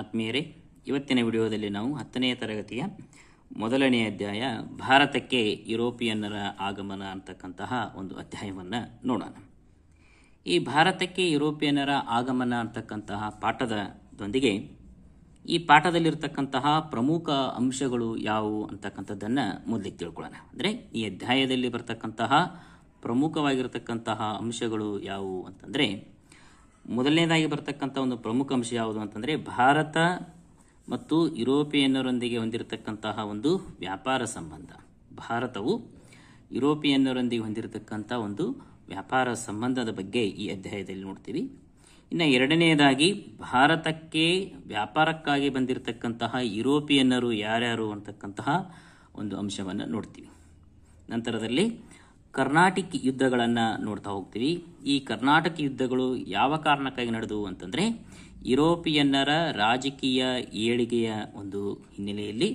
ಆತ್ಮೀಯರೇ ಇವತ್ತಿನ ವಿಡಿಯೋದಲ್ಲಿ ನಾವು ಹತ್ತನೆಯ ತರಗತಿಯ ಮೊದಲನೆಯ ಅಧ್ಯಾಯ ಭಾರತಕ್ಕೆ ಯುರೋಪಿಯನ್ನರ ಆಗಮನ ಅಂತಕ್ಕಂತಹ ಒಂದು ಅಧ್ಯಾಯವನ್ನು ನೋಡೋಣ ಈ ಭಾರತಕ್ಕೆ ಯುರೋಪಿಯನ್ನರ ಆಗಮನ ಅಂತಕ್ಕಂತಹ ಪಾಠದೊಂದಿಗೆ ಈ ಪಾಠದಲ್ಲಿರ್ತಕ್ಕಂತಹ ಪ್ರಮುಖ ಅಂಶಗಳು ಯಾವುವು ಅಂತಕ್ಕಂಥದ್ದನ್ನು ಮೊದಲಿಗೆ ತಿಳ್ಕೊಳ್ಳೋಣ ಅಂದರೆ ಈ ಅಧ್ಯಾಯದಲ್ಲಿ ಬರ್ತಕ್ಕಂತಹ ಪ್ರಮುಖವಾಗಿರತಕ್ಕಂತಹ ಅಂಶಗಳು ಯಾವುವು ಅಂತಂದರೆ ಮೊದಲನೇದಾಗಿ ಬರ್ತಕ್ಕಂಥ ಒಂದು ಪ್ರಮುಖ ಅಂಶ ಯಾವುದು ಅಂತಂದರೆ ಭಾರತ ಮತ್ತು ಯುರೋಪಿಯನ್ನರೊಂದಿಗೆ ಹೊಂದಿರತಕ್ಕಂತಹ ಒಂದು ವ್ಯಾಪಾರ ಸಂಬಂಧ ಭಾರತವು ಯುರೋಪಿಯನ್ನರೊಂದಿಗೆ ಹೊಂದಿರತಕ್ಕಂಥ ಒಂದು ವ್ಯಾಪಾರ ಸಂಬಂಧದ ಬಗ್ಗೆ ಈ ಅಧ್ಯಾಯದಲ್ಲಿ ನೋಡ್ತೀವಿ ಇನ್ನು ಎರಡನೆಯದಾಗಿ ಭಾರತಕ್ಕೆ ವ್ಯಾಪಾರಕ್ಕಾಗಿ ಬಂದಿರತಕ್ಕಂತಹ ಯುರೋಪಿಯನ್ನರು ಯಾರ್ಯಾರು ಅಂತಕ್ಕಂತಹ ಒಂದು ಅಂಶವನ್ನು ನೋಡ್ತೀವಿ ನಂತರದಲ್ಲಿ ಕರ್ನಾಟಕ ಯುದ್ಧಗಳನ್ನು ನೋಡ್ತಾ ಹೋಗ್ತೀವಿ ಈ ಕರ್ನಾಟಕ ಯುದ್ಧಗಳು ಯಾವ ಕಾರಣಕ್ಕಾಗಿ ನಡೆದವು ಅಂತಂದರೆ ಯುರೋಪಿಯನ್ನರ ರಾಜಕೀಯ ಏಳಿಗೆಯ ಒಂದು ಹಿನ್ನೆಲೆಯಲ್ಲಿ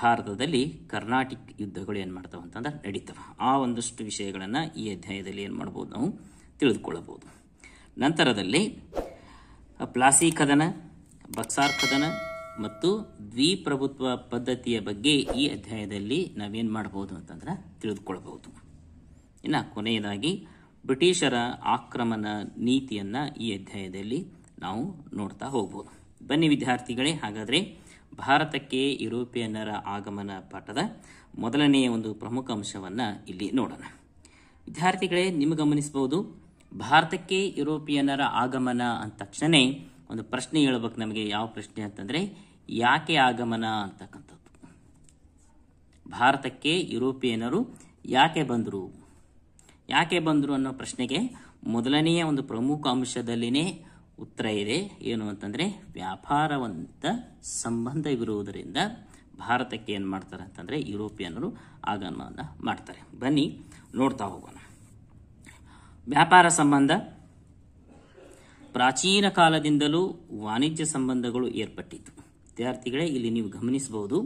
ಭಾರತದಲ್ಲಿ ಕರ್ನಾಟಕ ಯುದ್ಧಗಳು ಏನು ಮಾಡ್ತಾವೆ ಅಂತಂದ್ರೆ ನಡೀತವೆ ಆ ಒಂದಷ್ಟು ವಿಷಯಗಳನ್ನು ಈ ಅಧ್ಯಾಯದಲ್ಲಿ ಏನು ಮಾಡ್ಬೋದು ನಾವು ತಿಳಿದುಕೊಳ್ಳಬಹುದು ನಂತರದಲ್ಲಿ ಪ್ಲಾಸಿ ಕದನ ಬಕ್ಸಾರ್ ಕದನ ಮತ್ತು ದ್ವಿಪ್ರಭುತ್ವ ಪದ್ಧತಿಯ ಬಗ್ಗೆ ಈ ಅಧ್ಯಾಯದಲ್ಲಿ ನಾವೇನು ಮಾಡ್ಬೋದು ಅಂತಂದ್ರೆ ತಿಳಿದುಕೊಳ್ಬೋದು ಇನ್ನು ಕೊನೆಯದಾಗಿ ಬ್ರಿಟಿಷರ ಆಕ್ರಮಣ ನೀತಿಯನ್ನು ಈ ಅಧ್ಯಾಯದಲ್ಲಿ ನಾವು ನೋಡ್ತಾ ಹೋಗ್ಬೋದು ಬನ್ನಿ ವಿದ್ಯಾರ್ಥಿಗಳೇ ಹಾಗಾದರೆ ಭಾರತಕ್ಕೆ ಯುರೋಪಿಯನ್ನರ ಆಗಮನ ಪಾಠದ ಮೊದಲನೆಯ ಒಂದು ಪ್ರಮುಖ ಅಂಶವನ್ನು ಇಲ್ಲಿ ನೋಡೋಣ ವಿದ್ಯಾರ್ಥಿಗಳೇ ನಿಮಗೆ ಗಮನಿಸಬಹುದು ಭಾರತಕ್ಕೆ ಯುರೋಪಿಯನ್ನರ ಆಗಮನ ಅಂದ ತಕ್ಷಣ ಒಂದು ಪ್ರಶ್ನೆ ಹೇಳ್ಬೇಕು ನಮಗೆ ಯಾವ ಪ್ರಶ್ನೆ ಅಂತಂದರೆ ಯಾಕೆ ಆಗಮನ ಅಂತಕ್ಕಂಥದ್ದು ಭಾರತಕ್ಕೆ ಯುರೋಪಿಯನ್ನರು ಯಾಕೆ ಬಂದರು ಯಾಕೆ ಬಂದರು ಅನ್ನೋ ಪ್ರಶ್ನೆಗೆ ಮೊದಲನೆಯ ಒಂದು ಪ್ರಮುಖ ಅಂಶದಲ್ಲಿನೇ ಉತ್ತರ ಇದೆ ಏನು ಅಂತಂದರೆ ವ್ಯಾಪಾರವಂತ ಸಂಬಂಧವಿರುವುದರಿಂದ ಭಾರತಕ್ಕೆ ಏನು ಮಾಡ್ತಾರೆ ಅಂತಂದರೆ ಯುರೋಪಿಯನ್ನರು ಆಗಮನ ಮಾಡ್ತಾರೆ ಬನ್ನಿ ನೋಡ್ತಾ ಹೋಗೋಣ ವ್ಯಾಪಾರ ಸಂಬಂಧ ಪ್ರಾಚೀನ ಕಾಲದಿಂದಲೂ ವಾಣಿಜ್ಯ ಸಂಬಂಧಗಳು ಏರ್ಪಟ್ಟಿತ್ತು ವಿದ್ಯಾರ್ಥಿಗಳೇ ಇಲ್ಲಿ ನೀವು ಗಮನಿಸಬಹುದು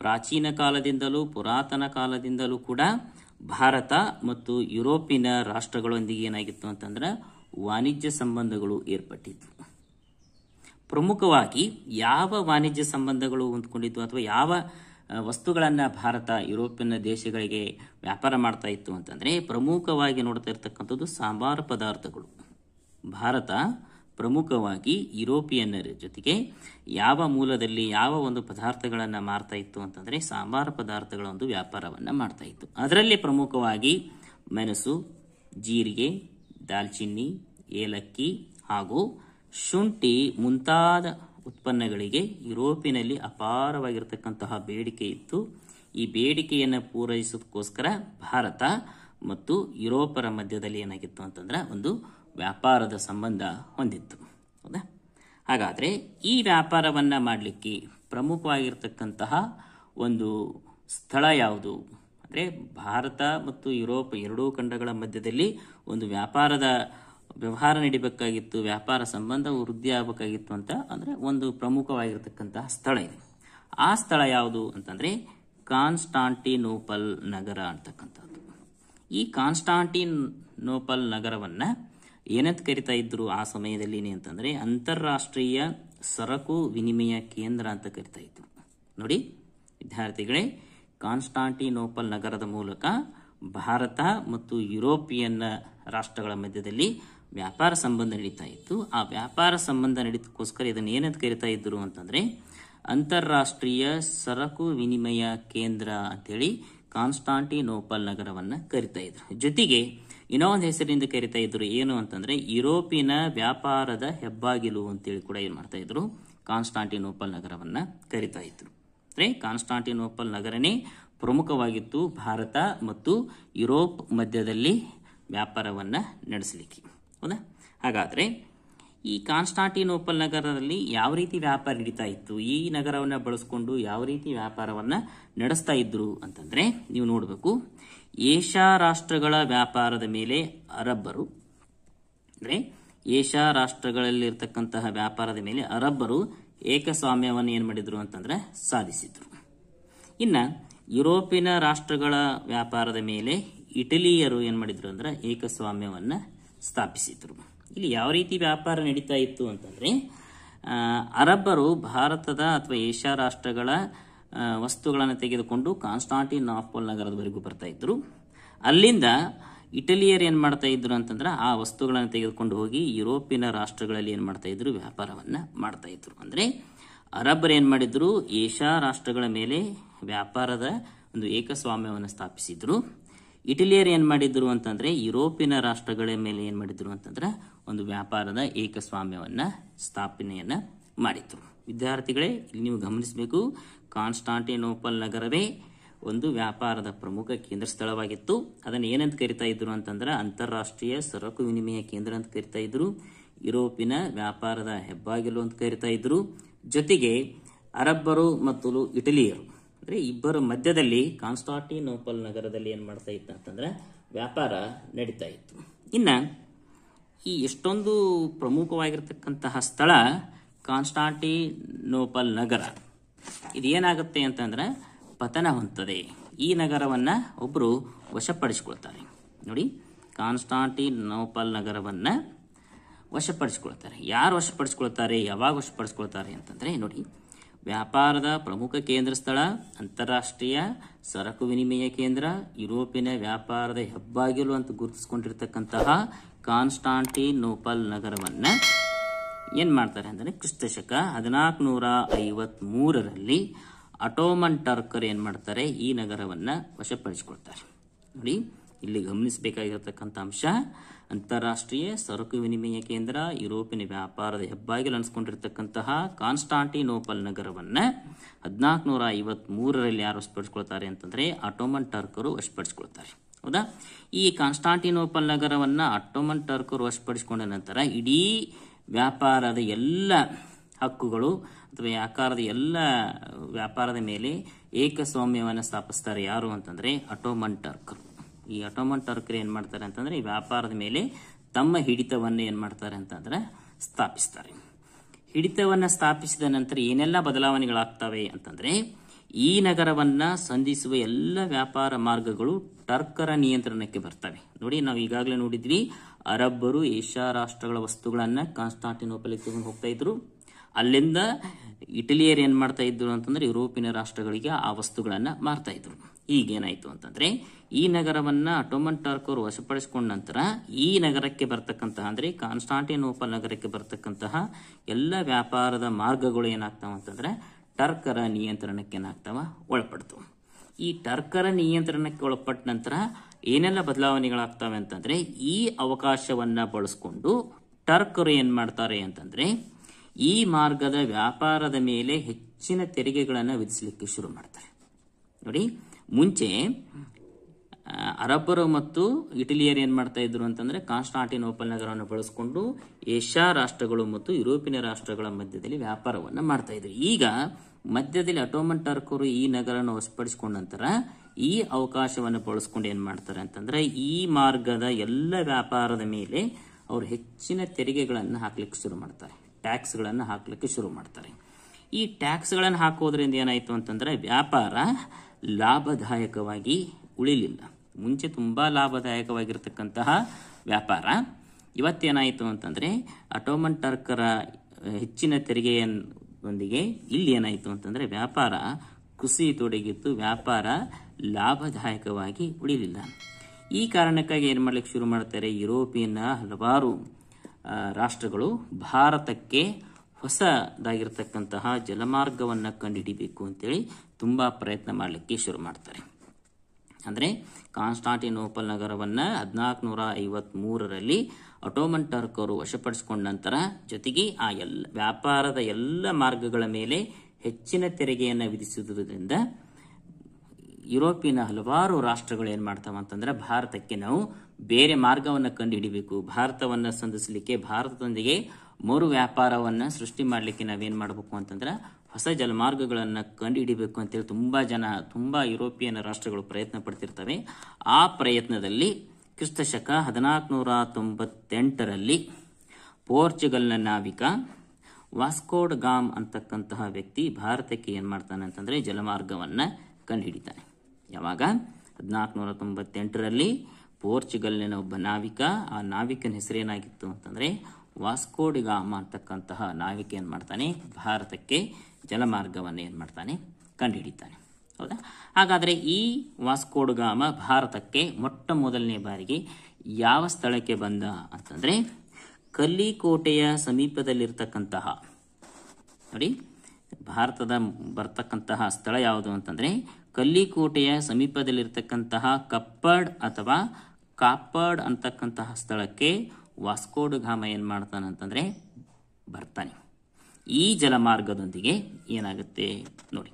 ಪ್ರಾಚೀನ ಕಾಲದಿಂದಲೂ ಪುರಾತನ ಕಾಲದಿಂದಲೂ ಕೂಡ ಭಾರತ ಮತ್ತು ಯುರೋಪಿನ ರಾಷ್ಟ್ರಗಳೊಂದಿಗೆ ಏನಾಗಿತ್ತು ಅಂತಂದ್ರೆ ವಾಣಿಜ್ಯ ಸಂಬಂಧಗಳು ಏರ್ಪಟ್ಟಿತ್ತು ಪ್ರಮುಖವಾಗಿ ಯಾವ ವಾಣಿಜ್ಯ ಸಂಬಂಧಗಳು ಹೊಂದ್ಕೊಂಡಿದ್ದು ಅಥವಾ ಯಾವ ವಸ್ತುಗಳನ್ನು ಭಾರತ ಯುರೋಪಿಯನ್ನ ದೇಶಗಳಿಗೆ ವ್ಯಾಪಾರ ಮಾಡ್ತಾ ಇತ್ತು ಅಂತಂದರೆ ಪ್ರಮುಖವಾಗಿ ನೋಡ್ತಾ ಇರ್ತಕ್ಕಂಥದ್ದು ಸಾಂಬಾರು ಪದಾರ್ಥಗಳು ಭಾರತ ಪ್ರಮುಖವಾಗಿ ಯುರೋಪಿಯನ್ನರ ಜೊತೆಗೆ ಯಾವ ಮೂಲದಲ್ಲಿ ಯಾವ ಒಂದು ಪದಾರ್ಥಗಳನ್ನು ಮಾರ್ತಾ ಇತ್ತು ಅಂತಂದರೆ ಸಾಂಬಾರು ಪದಾರ್ಥಗಳ ಒಂದು ವ್ಯಾಪಾರವನ್ನು ಮಾಡ್ತಾ ಇತ್ತು ಅದರಲ್ಲಿ ಪ್ರಮುಖವಾಗಿ ಮೆಣಸು ಜೀರಿಗೆ ದಾಲ್ಚಿನ್ನಿ ಏಲಕ್ಕಿ ಹಾಗೂ ಶುಂಠಿ ಮುಂತಾದ ಉತ್ಪನ್ನಗಳಿಗೆ ಯುರೋಪಿನಲ್ಲಿ ಅಪಾರವಾಗಿರತಕ್ಕಂತಹ ಬೇಡಿಕೆ ಇತ್ತು ಈ ಬೇಡಿಕೆಯನ್ನು ಪೂರೈಸೋದಕ್ಕೋಸ್ಕರ ಭಾರತ ಮತ್ತು ಯುರೋಪರ ಮಧ್ಯದಲ್ಲಿ ಏನಾಗಿತ್ತು ಅಂತಂದ್ರೆ ಒಂದು ವ್ಯಾಪಾರದ ಸಂಬಂಧ ಹೊಂದಿತ್ತು ಹೌದಾ ಹಾಗಾದರೆ ಈ ವ್ಯಾಪಾರವನ್ನು ಮಾಡಲಿಕ್ಕೆ ಪ್ರಮುಖವಾಗಿರ್ತಕ್ಕಂತಹ ಒಂದು ಸ್ಥಳ ಯಾವುದು ಅಂದರೆ ಭಾರತ ಮತ್ತು ಯುರೋಪ್ ಎರಡೂ ಖಂಡಗಳ ಮಧ್ಯದಲ್ಲಿ ಒಂದು ವ್ಯಾಪಾರದ ವ್ಯವಹಾರ ನಡಿಬೇಕಾಗಿತ್ತು ವ್ಯಾಪಾರ ಸಂಬಂಧ ವೃದ್ಧಿ ಆಗಬೇಕಾಗಿತ್ತು ಅಂತ ಅಂದರೆ ಒಂದು ಪ್ರಮುಖವಾಗಿರ್ತಕ್ಕಂತಹ ಸ್ಥಳ ಇದೆ ಆ ಸ್ಥಳ ಯಾವುದು ಅಂತಂದರೆ ಕಾನ್ಸ್ಟಾಂಟಿನೋಪಲ್ ನಗರ ಅಂತಕ್ಕಂಥದ್ದು ಈ ಕಾನ್ಸ್ಟಾಂಟಿನೋಪಲ್ ನಗರವನ್ನು ಏನಂತ ಕರಿತಾ ಇದ್ರು ಆ ಸಮಯದಲ್ಲಿ ಅಂತಂದರೆ ಅಂತಾರಾಷ್ಟ್ರೀಯ ಸರಕು ವಿನಿಮಯ ಕೇಂದ್ರ ಅಂತ ಕರಿತಾ ಇದ್ರು ನೋಡಿ ವಿದ್ಯಾರ್ಥಿಗಳೇ ಕಾನ್ಸ್ಟಾಂಟಿನೋಪಲ್ ನಗರದ ಮೂಲಕ ಭಾರತ ಮತ್ತು ಯುರೋಪಿಯನ್ ರಾಷ್ಟ್ರಗಳ ಮಧ್ಯದಲ್ಲಿ ವ್ಯಾಪಾರ ಸಂಬಂಧ ನಡೀತಾ ಇತ್ತು ಆ ವ್ಯಾಪಾರ ಸಂಬಂಧ ನಡೀತಕ್ಕೋಸ್ಕರ ಇದನ್ನು ಏನಂತ ಕರಿತಾ ಇದ್ದರು ಅಂತಂದರೆ ಅಂತಾರಾಷ್ಟ್ರೀಯ ಸರಕು ವಿನಿಮಯ ಕೇಂದ್ರ ಅಂತೇಳಿ ಕಾನ್ಸ್ಟಾಂಟಿನೋಪಲ್ ನಗರವನ್ನು ಕರಿತಾ ಇದ್ರು ಜೊತೆಗೆ ಇನ್ನೊಂದು ಒಂದು ಹೆಸರಿನಿಂದ ಕರಿತಾ ಇದ್ರು ಏನು ಅಂತಂದರೆ ಯುರೋಪಿನ ವ್ಯಾಪಾರದ ಹೆಬ್ಬಾಗಿಲು ಅಂತೇಳಿ ಕೂಡ ಏನು ಮಾಡ್ತಾ ಇದ್ರು ಕಾನ್ಸ್ಟಾಂಟಿನೋಪಲ್ ನಗರವನ್ನು ಕರಿತಾ ಇದ್ರು ಅಂದರೆ ಕಾನ್ಸ್ಟಾಂಟಿನೋಪಲ್ ನಗರನೇ ಪ್ರಮುಖವಾಗಿತ್ತು ಭಾರತ ಮತ್ತು ಯುರೋಪ್ ಮಧ್ಯದಲ್ಲಿ ವ್ಯಾಪಾರವನ್ನು ನಡೆಸಲಿಕ್ಕೆ ಹೌದಾ ಹಾಗಾದರೆ ಈ ಕಾನ್ಸ್ಟಾಂಟಿನೋಪಲ್ ನಗರದಲ್ಲಿ ಯಾವ ರೀತಿ ವ್ಯಾಪಾರ ನಡೀತಾ ಇತ್ತು ಈ ನಗರವನ್ನು ಬಳಸ್ಕೊಂಡು ಯಾವ ರೀತಿ ವ್ಯಾಪಾರವನ್ನು ನಡೆಸ್ತಾ ಇದ್ರು ಅಂತಂದರೆ ನೀವು ನೋಡಬೇಕು ಏಷ್ಯಾ ರಾಷ್ಟ್ರಗಳ ವ್ಯಾಪಾರದ ಮೇಲೆ ಅರಬ್ಬರು ಅಂದರೆ ಏಷ್ಯಾ ರಾಷ್ಟ್ರಗಳಲ್ಲಿರ್ತಕ್ಕಂತಹ ವ್ಯಾಪಾರದ ಮೇಲೆ ಅರಬ್ಬರು ಏಕಸ್ವಾಮ್ಯವನ್ನು ಏನು ಮಾಡಿದರು ಅಂತಂದರೆ ಸಾಧಿಸಿದರು ಇನ್ನು ಯುರೋಪಿನ ರಾಷ್ಟ್ರಗಳ ವ್ಯಾಪಾರದ ಮೇಲೆ ಇಟಲಿಯರು ಏನು ಮಾಡಿದರು ಅಂದ್ರೆ ಏಕಸ್ವಾಮ್ಯವನ್ನು ಸ್ಥಾಪಿಸಿದ್ರು ಇಲ್ಲಿ ಯಾವ ರೀತಿ ವ್ಯಾಪಾರ ನಡೀತಾ ಇತ್ತು ಅಂತಂದರೆ ಅರಬ್ಬರು ಭಾರತದ ಅಥವಾ ಏಷ್ಯಾ ರಾಷ್ಟ್ರಗಳ ವಸ್ತುಗಳನ್ನು ತೆಗೆದುಕೊಂಡು ಕಾನ್ಸ್ಟಾಂಟಿನಾಪಲ್ ನಗರದವರೆಗೂ ಬರ್ತಾ ಇದ್ದರು ಅಲ್ಲಿಂದ ಇಟಲಿಯರು ಏನು ಮಾಡ್ತಾ ಇದ್ರು ಅಂತಂದ್ರೆ ಆ ವಸ್ತುಗಳನ್ನು ತೆಗೆದುಕೊಂಡು ಹೋಗಿ ಯುರೋಪಿನ ರಾಷ್ಟ್ರಗಳಲ್ಲಿ ಏನು ಮಾಡ್ತಾ ಇದ್ರು ವ್ಯಾಪಾರವನ್ನು ಮಾಡ್ತಾ ಇದ್ರು ಅಂದರೆ ಅರಬ್ಬರು ಏನು ಮಾಡಿದ್ರು ಏಷ್ಯಾ ರಾಷ್ಟ್ರಗಳ ಮೇಲೆ ವ್ಯಾಪಾರದ ಒಂದು ಏಕಸ್ವಾಮ್ಯವನ್ನು ಸ್ಥಾಪಿಸಿದ್ರು ಇಟಲಿಯರು ಏನು ಮಾಡಿದ್ರು ಅಂತಂದ್ರೆ ಯುರೋಪಿನ ರಾಷ್ಟ್ರಗಳ ಮೇಲೆ ಏನು ಮಾಡಿದ್ರು ಅಂತಂದ್ರೆ ಒಂದು ವ್ಯಾಪಾರದ ಏಕಸ್ವಾಮ್ಯವನ್ನ ಸ್ಥಾಪನೆಯನ್ನ ಮಾಡಿದ್ರು ವಿದ್ಯಾರ್ಥಿಗಳೇ ಇಲ್ಲಿ ನೀವು ಗಮನಿಸಬೇಕು ಕಾನ್ಸ್ಟಾಂಟಿನೋಪಲ್ ನಗರವೇ ಒಂದು ವ್ಯಾಪಾರದ ಪ್ರಮುಖ ಕೇಂದ್ರ ಸ್ಥಳವಾಗಿತ್ತು ಅದನ್ನು ಏನಂತ ಕರಿತಾ ಇದ್ರು ಅಂತಂದ್ರೆ ಅಂತಾರಾಷ್ಟ್ರೀಯ ಸರಕು ವಿನಿಮಯ ಕೇಂದ್ರ ಅಂತ ಕರಿತಾ ಇದ್ರು ಯುರೋಪಿನ ವ್ಯಾಪಾರದ ಹೆಬ್ಬಾಗಿಲು ಅಂತ ಕರಿತಾ ಇದ್ರು ಜೊತೆಗೆ ಅರಬ್ಬರು ಮತ್ತು ಇಟಲಿಯರು ಅಂದ್ರೆ ಇಬ್ಬರ ಮಧ್ಯದಲ್ಲಿ ಕಾನ್ಸ್ಟಾಂಟಿನೋಪಲ್ ನಗರದಲ್ಲಿ ಏನು ಮಾಡ್ತಾ ಇತ್ತು ಅಂತಂದ್ರೆ ವ್ಯಾಪಾರ ನಡೀತಾ ಇತ್ತು ಇನ್ನ ಈ ಎಷ್ಟೊಂದು ಪ್ರಮುಖವಾಗಿರ್ತಕ್ಕಂತಹ ಸ್ಥಳ ಕಾನ್ಸ್ಟಾಂಟಿನೋಪಲ್ ನಗರ ಇದೇನಾಗುತ್ತೆ ಅಂತಂದ್ರೆ ಪತನ ಹೊಂತದೆ ಈ ನಗರವನ್ನ ಒಬ್ಬರು ವಶಪಡಿಸ್ಕೊಳ್ತಾರೆ ನೋಡಿ ಕಾನ್ಸ್ಟಾಂಟಿನೋಪಲ್ ನಗರವನ್ನ ವಶಪಡಿಸ್ಕೊಳ್ತಾರೆ ಯಾರು ವಶಪಡಿಸ್ಕೊಳ್ತಾರೆ ಯಾವಾಗ ವಶಪಡಿಸ್ಕೊಳ್ತಾರೆ ಅಂತಂದ್ರೆ ನೋಡಿ ವ್ಯಾಪಾರದ ಪ್ರಮುಖ ಕೇಂದ್ರ ಸ್ಥಳ ಅಂತಾರಾಷ್ಟ್ರೀಯ ಸರಕು ವಿನಿಮಯ ಕೇಂದ್ರ ಯುರೋಪಿನ ವ್ಯಾಪಾರದ ಹೆಬ್ಬಾಗಿಲು ಅಂತ ಗುರುತಿಸಿಕೊಂಡಿರ್ತಕ್ಕಂತಹ ಕಾನ್ಸ್ಟಾಂಟಿನೋಪಲ್ ನಗರವನ್ನ ಏನು ಮಾಡ್ತಾರೆ ಅಂದರೆ ಕ್ರಿಸ್ತಶಕ ನೂರ ಐವತ್ತ್ಮೂರರಲ್ಲಿ ಅಟೋಮನ್ ಟರ್ಕರ್ ಏನು ಮಾಡ್ತಾರೆ ಈ ನಗರವನ್ನ ವಶಪಡಿಸಿಕೊಳ್ತಾರೆ ನೋಡಿ ಇಲ್ಲಿ ಗಮನಿಸಬೇಕಾಗಿರತಕ್ಕಂಥ ಅಂಶ ಅಂತಾರಾಷ್ಟ್ರೀಯ ಸರಕು ವಿನಿಮಯ ಕೇಂದ್ರ ಯುರೋಪಿನ ವ್ಯಾಪಾರದ ಹೆಬ್ಬಾಗಿಲು ಅನಿಸ್ಕೊಂಡಿರ್ತಕ್ಕಂತಹ ಕಾನ್ಸ್ಟಾಂಟಿನೋಪಲ್ ನಗರವನ್ನು ಹದಿನಾಲ್ಕು ನೂರ ಐವತ್ಮೂರರಲ್ಲಿ ಯಾರು ವಶಪಡಿಸ್ಕೊಳ್ತಾರೆ ಅಂತಂದರೆ ಆಟೋಮನ್ ಟರ್ಕರು ವಶಪಡಿಸ್ಕೊಳ್ತಾರೆ ಹೌದಾ ಈ ಕಾನ್ಸ್ಟಾಂಟಿನೋಪಲ್ ನಗರವನ್ನು ಆಟೋಮನ್ ಟರ್ಕರು ವಶಪಡಿಸಿಕೊಂಡ ನಂತರ ಇಡೀ ವ್ಯಾಪಾರದ ಎಲ್ಲ ಹಕ್ಕುಗಳು ಅಥವಾ ಆಕಾರದ ಎಲ್ಲ ವ್ಯಾಪಾರದ ಮೇಲೆ ಏಕಸ್ವಾಮ್ಯವನ್ನು ಸ್ಥಾಪಿಸ್ತಾರೆ ಯಾರು ಅಂತಂದರೆ ಆಟೋಮನ್ ಟರ್ಕರು ಈ ಆಟೋಮನ್ ಟರ್ಕರ್ ಏನು ಮಾಡ್ತಾರೆ ಅಂತಂದ್ರೆ ಈ ವ್ಯಾಪಾರದ ಮೇಲೆ ತಮ್ಮ ಹಿಡಿತವನ್ನು ಏನು ಮಾಡ್ತಾರೆ ಅಂತಂದ್ರೆ ಸ್ಥಾಪಿಸ್ತಾರೆ ಹಿಡಿತವನ್ನು ಸ್ಥಾಪಿಸಿದ ನಂತರ ಏನೆಲ್ಲ ಬದಲಾವಣೆಗಳಾಗ್ತವೆ ಅಂತಂದ್ರೆ ಈ ನಗರವನ್ನ ಸಂಧಿಸುವ ಎಲ್ಲ ವ್ಯಾಪಾರ ಮಾರ್ಗಗಳು ಟರ್ಕರ ನಿಯಂತ್ರಣಕ್ಕೆ ಬರ್ತವೆ ನೋಡಿ ನಾವು ಈಗಾಗಲೇ ನೋಡಿದ್ವಿ ಅರಬ್ಬರು ಏಷ್ಯಾ ರಾಷ್ಟ್ರಗಳ ವಸ್ತುಗಳನ್ನು ಕಾನ್ಸ್ಟಾಂಟಿನೋಪಲಿಗೆ ತಗೊಂಡು ಹೋಗ್ತಾ ಇದ್ರು ಅಲ್ಲಿಂದ ಇಟಲಿಯರು ಏನು ಮಾಡ್ತಾ ಇದ್ರು ಅಂತಂದ್ರೆ ಯುರೋಪಿನ ರಾಷ್ಟ್ರಗಳಿಗೆ ಆ ವಸ್ತುಗಳನ್ನು ಮಾರ್ತಾ ಇದ್ರು ಏನಾಯ್ತು ಅಂತಂದ್ರೆ ಈ ನಗರವನ್ನ ಅಟೋಮನ್ ಟರ್ಕರು ವಶಪಡಿಸಿಕೊಂಡ ನಂತರ ಈ ನಗರಕ್ಕೆ ಬರ್ತಕ್ಕಂತಹ ಅಂದ್ರೆ ಕಾನ್ಸ್ಟಾಂಟಿನೋಪಲ್ ನಗರಕ್ಕೆ ಬರ್ತಕ್ಕಂತಹ ಎಲ್ಲ ವ್ಯಾಪಾರದ ಮಾರ್ಗಗಳು ಏನಾಗ್ತಾವ ಅಂತಂದ್ರೆ ಟರ್ಕರ ನಿಯಂತ್ರಣಕ್ಕೆ ಏನಾಗ್ತಾವ ಒಳಪಡ್ತು ಈ ಟರ್ಕರ ನಿಯಂತ್ರಣಕ್ಕೆ ಒಳಪಟ್ಟ ನಂತರ ಏನೆಲ್ಲ ಬದಲಾವಣೆಗಳಾಗ್ತಾವೆ ಅಂತಂದ್ರೆ ಈ ಅವಕಾಶವನ್ನ ಬಳಸ್ಕೊಂಡು ಟರ್ಕರು ಏನು ಮಾಡ್ತಾರೆ ಅಂತಂದ್ರೆ ಈ ಮಾರ್ಗದ ವ್ಯಾಪಾರದ ಮೇಲೆ ಹೆಚ್ಚಿನ ತೆರಿಗೆಗಳನ್ನು ವಿಧಿಸಲಿಕ್ಕೆ ಶುರು ಮಾಡ್ತಾರೆ ನೋಡಿ ಮುಂಚೆ ಅರಬ್ಬರು ಮತ್ತು ಇಟಲಿಯರು ಏನು ಮಾಡ್ತಾ ಇದ್ರು ಅಂತಂದ್ರೆ ಕಾನ್ಸ್ಟಾಂಟಿನೋಪಲ್ ನಗರವನ್ನು ಬಳಸಿಕೊಂಡು ಏಷ್ಯಾ ರಾಷ್ಟ್ರಗಳು ಮತ್ತು ಯುರೋಪಿನ ರಾಷ್ಟ್ರಗಳ ಮಧ್ಯದಲ್ಲಿ ವ್ಯಾಪಾರವನ್ನು ಮಾಡ್ತಾ ಇದ್ರು ಈಗ ಮಧ್ಯದಲ್ಲಿ ಅಟೋಮನ್ ಟರ್ಕರು ಈ ನಗರವನ್ನು ವಶಪಡಿಸಿಕೊಂಡ ನಂತರ ಈ ಅವಕಾಶವನ್ನು ಬಳಸ್ಕೊಂಡು ಏನು ಮಾಡ್ತಾರೆ ಅಂತಂದ್ರೆ ಈ ಮಾರ್ಗದ ಎಲ್ಲ ವ್ಯಾಪಾರದ ಮೇಲೆ ಅವರು ಹೆಚ್ಚಿನ ತೆರಿಗೆಗಳನ್ನು ಹಾಕ್ಲಿಕ್ಕೆ ಶುರು ಮಾಡ್ತಾರೆ ಟ್ಯಾಕ್ಸ್ಗಳನ್ನು ಹಾಕಲಿಕ್ಕೆ ಶುರು ಮಾಡ್ತಾರೆ ಈ ಟ್ಯಾಕ್ಸ್ಗಳನ್ನು ಹಾಕೋದ್ರಿಂದ ಏನಾಯಿತು ಅಂತಂದರೆ ವ್ಯಾಪಾರ ಲಾಭದಾಯಕವಾಗಿ ಉಳಿಲಿಲ್ಲ ಮುಂಚೆ ತುಂಬ ಲಾಭದಾಯಕವಾಗಿರ್ತಕ್ಕಂತಹ ವ್ಯಾಪಾರ ಇವತ್ತೇನಾಯಿತು ಅಂತಂದರೆ ಅಟೋಮನ್ ಟರ್ಕರ ಹೆಚ್ಚಿನ ತೆರಿಗೆಯೊಂದಿಗೆ ಇಲ್ಲಿ ಏನಾಯಿತು ಅಂತಂದರೆ ವ್ಯಾಪಾರ ಕುಸಿ ತೊಡಗಿತ್ತು ವ್ಯಾಪಾರ ಲಾಭದಾಯಕವಾಗಿ ಉಳಿಲಿಲ್ಲ ಈ ಕಾರಣಕ್ಕಾಗಿ ಏನು ಮಾಡಲಿಕ್ಕೆ ಶುರು ಮಾಡ್ತಾರೆ ಯುರೋಪಿಯನ್ನ ಹಲವಾರು ರಾಷ್ಟ್ರಗಳು ಭಾರತಕ್ಕೆ ಹೊಸದಾಗಿರ್ತಕ್ಕಂತಹ ಜಲಮಾರ್ಗವನ್ನು ಕಂಡುಹಿಡಿಬೇಕು ಅಂತೇಳಿ ತುಂಬ ಪ್ರಯತ್ನ ಮಾಡಲಿಕ್ಕೆ ಶುರು ಮಾಡ್ತಾರೆ ಅಂದರೆ ಕಾನ್ಸ್ಟಾಂಟಿನೋಪಲ್ ನಗರವನ್ನು ಹದಿನಾಲ್ಕು ನೂರ ಮೂರರಲ್ಲಿ ಅಟೋಮನ್ ಅವರು ವಶಪಡಿಸಿಕೊಂಡ ನಂತರ ಜೊತೆಗೆ ಆ ಎಲ್ಲ ವ್ಯಾಪಾರದ ಎಲ್ಲ ಮಾರ್ಗಗಳ ಮೇಲೆ ಹೆಚ್ಚಿನ ತೆರಿಗೆಯನ್ನು ವಿಧಿಸುವುದರಿಂದ ಯುರೋಪಿನ ಹಲವಾರು ರಾಷ್ಟ್ರಗಳು ಏನು ಮಾಡ್ತಾವಂತಂದ್ರೆ ಭಾರತಕ್ಕೆ ನಾವು ಬೇರೆ ಮಾರ್ಗವನ್ನು ಕಂಡುಹಿಡಿಬೇಕು ಭಾರತವನ್ನು ಸಂಧಿಸಲಿಕ್ಕೆ ಭಾರತದೊಂದಿಗೆ ಮರು ವ್ಯಾಪಾರವನ್ನು ಸೃಷ್ಟಿ ಮಾಡಲಿಕ್ಕೆ ನಾವೇನು ಮಾಡಬೇಕು ಅಂತಂದ್ರೆ ಹೊಸ ಜಲಮಾರ್ಗಗಳನ್ನು ಕಂಡುಹಿಡಿಬೇಕು ಅಂತೇಳಿ ತುಂಬ ಜನ ತುಂಬ ಯುರೋಪಿಯನ್ ರಾಷ್ಟ್ರಗಳು ಪ್ರಯತ್ನ ಪಡ್ತಿರ್ತವೆ ಆ ಪ್ರಯತ್ನದಲ್ಲಿ ಕ್ರಿಸ್ತಶಕ ಹದಿನಾಲ್ಕುನೂರ ತೊಂಬತ್ತೆಂಟರಲ್ಲಿ ಪೋರ್ಚುಗಲ್ನ ನಾವಿಕ ವಾಸ್ಕೋಡ್ ಗಾಮ್ ಅಂತಕ್ಕಂತಹ ವ್ಯಕ್ತಿ ಭಾರತಕ್ಕೆ ಏನು ಮಾಡ್ತಾನೆ ಅಂತಂದರೆ ಜಲಮಾರ್ಗವನ್ನು ಕಂಡುಹಿಡಿತಾನೆ ಯಾವಾಗ ಹದಿನಾಲ್ಕುನೂರ ತೊಂಬತ್ತೆಂಟರಲ್ಲಿ ಪೋರ್ಚುಗಲ್ನ ಒಬ್ಬ ನಾವಿಕ ಆ ನಾವಿಕನ ಹೆಸರೇನಾಗಿತ್ತು ಅಂತಂದರೆ ವಾಸ್ಕೋಡಿಗಾಮ ಅಂತಕ್ಕಂತಹ ನಾವಿಕ ಏನು ಮಾಡ್ತಾನೆ ಭಾರತಕ್ಕೆ ಜಲಮಾರ್ಗವನ್ನು ಏನು ಮಾಡ್ತಾನೆ ಕಂಡುಹಿಡಿತಾನೆ ಹೌದಾ ಹಾಗಾದರೆ ಈ ವಾಸ್ಕೋಡುಗಾಮ ಭಾರತಕ್ಕೆ ಮೊಟ್ಟ ಮೊದಲನೇ ಬಾರಿಗೆ ಯಾವ ಸ್ಥಳಕ್ಕೆ ಬಂದ ಅಂತಂದರೆ ಕಲ್ಲಿಕೋಟೆಯ ಸಮೀಪದಲ್ಲಿರ್ತಕ್ಕಂತಹ ನೋಡಿ ಭಾರತದ ಬರ್ತಕ್ಕಂತಹ ಸ್ಥಳ ಯಾವುದು ಅಂತಂದರೆ ಕಲ್ಲಿಕೋಟೆಯ ಸಮೀಪದಲ್ಲಿರ್ತಕ್ಕಂತಹ ಕಪ್ಪಡ್ ಅಥವಾ ಕಾಪಡ್ ಅಂತಕ್ಕಂತಹ ಸ್ಥಳಕ್ಕೆ ಘಾಮ ಏನು ಅಂತಂದರೆ ಬರ್ತಾನೆ ಈ ಜಲಮಾರ್ಗದೊಂದಿಗೆ ಏನಾಗುತ್ತೆ ನೋಡಿ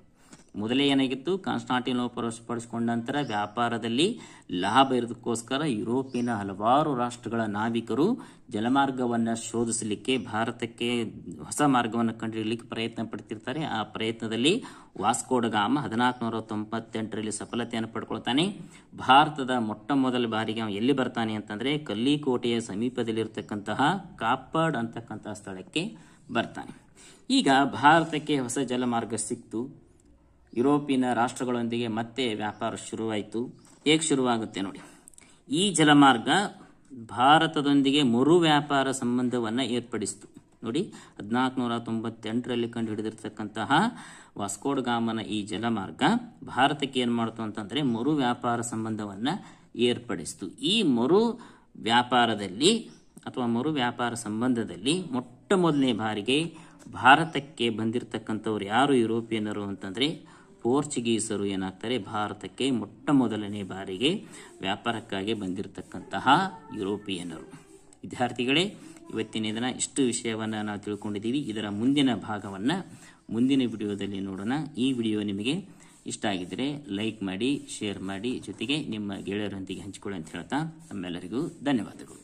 ಮೊದಲೇ ಏನಾಗಿತ್ತು ಕಾನ್ಸ್ಟಾಂಟಿನೋ ಪಡಿಸಿಕೊಂಡ ನಂತರ ವ್ಯಾಪಾರದಲ್ಲಿ ಲಾಭ ಇರೋದಕ್ಕೋಸ್ಕರ ಯುರೋಪಿನ ಹಲವಾರು ರಾಷ್ಟ್ರಗಳ ನಾವಿಕರು ಜಲಮಾರ್ಗವನ್ನು ಶೋಧಿಸಲಿಕ್ಕೆ ಭಾರತಕ್ಕೆ ಹೊಸ ಮಾರ್ಗವನ್ನು ಕಂಡುಹಿಡಲಿಕ್ಕೆ ಪ್ರಯತ್ನ ಪಡ್ತಿರ್ತಾರೆ ಆ ಪ್ರಯತ್ನದಲ್ಲಿ ವಾಸ್ಕೋಡಗಾಮ ಹದಿನಾಲ್ಕು ನೂರ ತೊಂಬತ್ತೆಂಟರಲ್ಲಿ ಸಫಲತೆಯನ್ನು ಪಡ್ಕೊಳ್ತಾನೆ ಭಾರತದ ಮೊಟ್ಟ ಮೊದಲ ಬಾರಿಗೆ ಎಲ್ಲಿ ಬರ್ತಾನೆ ಅಂತಂದರೆ ಕಲ್ಲಿಕೋಟೆಯ ಸಮೀಪದಲ್ಲಿರ್ತಕ್ಕಂತಹ ಕಾಪಾಡ್ ಅಂತಕ್ಕಂತಹ ಸ್ಥಳಕ್ಕೆ ಬರ್ತಾನೆ ಈಗ ಭಾರತಕ್ಕೆ ಹೊಸ ಜಲಮಾರ್ಗ ಸಿಕ್ತು ಯುರೋಪಿನ ರಾಷ್ಟ್ರಗಳೊಂದಿಗೆ ಮತ್ತೆ ವ್ಯಾಪಾರ ಶುರುವಾಯಿತು ಹೇಗೆ ಶುರುವಾಗುತ್ತೆ ನೋಡಿ ಈ ಜಲಮಾರ್ಗ ಭಾರತದೊಂದಿಗೆ ಮರು ವ್ಯಾಪಾರ ಸಂಬಂಧವನ್ನು ಏರ್ಪಡಿಸಿತು ನೋಡಿ ನೂರ ತೊಂಬತ್ತೆಂಟರಲ್ಲಿ ಕಂಡು ಹಿಡಿದಿರ್ತಕ್ಕಂತಹ ವಾಸ್ಕೋಡ್ಗಾಮನ ಈ ಜಲಮಾರ್ಗ ಭಾರತಕ್ಕೆ ಏನು ಮಾಡ್ತು ಅಂತಂದರೆ ಮರು ವ್ಯಾಪಾರ ಸಂಬಂಧವನ್ನು ಏರ್ಪಡಿಸಿತು ಈ ಮರು ವ್ಯಾಪಾರದಲ್ಲಿ ಅಥವಾ ಮರು ವ್ಯಾಪಾರ ಸಂಬಂಧದಲ್ಲಿ ಮೊಟ್ಟ ಮೊದಲನೇ ಬಾರಿಗೆ ಭಾರತಕ್ಕೆ ಬಂದಿರತಕ್ಕಂಥವ್ರು ಯಾರು ಯುರೋಪಿಯನ್ನರು ಅಂತಂದರೆ ಪೋರ್ಚುಗೀಸರು ಏನಾಗ್ತಾರೆ ಭಾರತಕ್ಕೆ ಮೊಟ್ಟ ಮೊದಲನೇ ಬಾರಿಗೆ ವ್ಯಾಪಾರಕ್ಕಾಗಿ ಬಂದಿರತಕ್ಕಂತಹ ಯುರೋಪಿಯನ್ನರು ವಿದ್ಯಾರ್ಥಿಗಳೇ ಇವತ್ತಿನ ದಿನ ಇಷ್ಟು ವಿಷಯವನ್ನು ನಾವು ತಿಳ್ಕೊಂಡಿದ್ದೀವಿ ಇದರ ಮುಂದಿನ ಭಾಗವನ್ನು ಮುಂದಿನ ವಿಡಿಯೋದಲ್ಲಿ ನೋಡೋಣ ಈ ವಿಡಿಯೋ ನಿಮಗೆ ಇಷ್ಟ ಆಗಿದ್ದರೆ ಲೈಕ್ ಮಾಡಿ ಶೇರ್ ಮಾಡಿ ಜೊತೆಗೆ ನಿಮ್ಮ ಗೆಳೆಯರೊಂದಿಗೆ ಹಂಚಿಕೊಳ್ಳಿ ಅಂತ ಹೇಳ್ತಾ ನಮ್ಮೆಲ್ಲರಿಗೂ ಧನ್ಯವಾದಗಳು